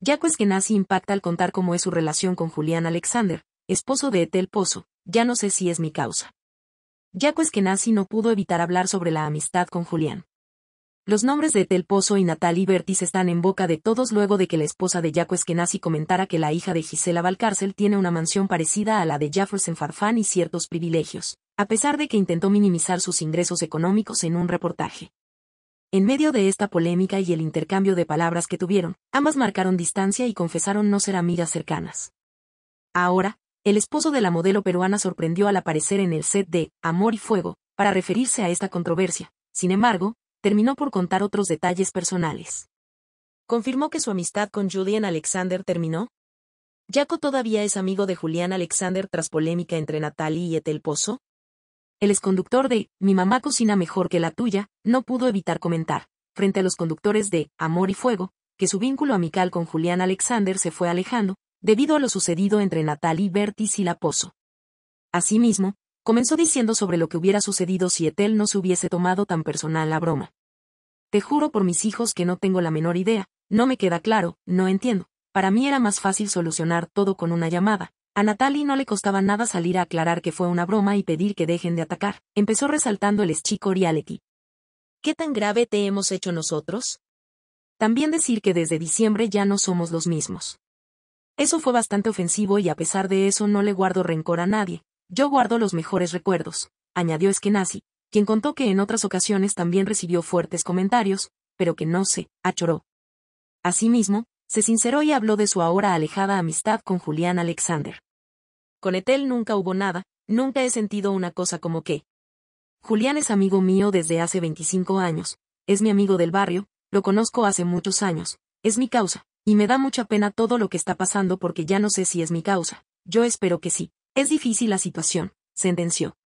Jaco Eskenazi impacta al contar cómo es su relación con Julián Alexander, esposo de Etel Pozo, ya no sé si es mi causa. Jaco Eskenazi no pudo evitar hablar sobre la amistad con Julián. Los nombres de Etel Pozo y Natalie Bertis están en boca de todos luego de que la esposa de Jaco Eskenazi comentara que la hija de Gisela Valcárcel tiene una mansión parecida a la de en Farfán y ciertos privilegios, a pesar de que intentó minimizar sus ingresos económicos en un reportaje. En medio de esta polémica y el intercambio de palabras que tuvieron, ambas marcaron distancia y confesaron no ser amigas cercanas. Ahora, el esposo de la modelo peruana sorprendió al aparecer en el set de Amor y Fuego, para referirse a esta controversia, sin embargo, terminó por contar otros detalles personales. Confirmó que su amistad con Julian Alexander terminó. yaco todavía es amigo de Julian Alexander tras polémica entre Natalie y Etel Pozo, el exconductor de Mi mamá cocina mejor que la tuya, no pudo evitar comentar, frente a los conductores de Amor y Fuego, que su vínculo amical con Julián Alexander se fue alejando, debido a lo sucedido entre Natalie Bertis y La Pozo. Asimismo, comenzó diciendo sobre lo que hubiera sucedido si Etel no se hubiese tomado tan personal la broma. Te juro por mis hijos que no tengo la menor idea, no me queda claro, no entiendo, para mí era más fácil solucionar todo con una llamada, a Natalie no le costaba nada salir a aclarar que fue una broma y pedir que dejen de atacar. Empezó resaltando el chico reality. ¿Qué tan grave te hemos hecho nosotros? También decir que desde diciembre ya no somos los mismos. Eso fue bastante ofensivo y a pesar de eso no le guardo rencor a nadie. Yo guardo los mejores recuerdos, añadió Eskenazi, quien contó que en otras ocasiones también recibió fuertes comentarios, pero que no se achoró. Asimismo, se sinceró y habló de su ahora alejada amistad con Julián Alexander. Con Etel nunca hubo nada, nunca he sentido una cosa como que. Julián es amigo mío desde hace 25 años, es mi amigo del barrio, lo conozco hace muchos años, es mi causa, y me da mucha pena todo lo que está pasando porque ya no sé si es mi causa, yo espero que sí. Es difícil la situación, sentenció.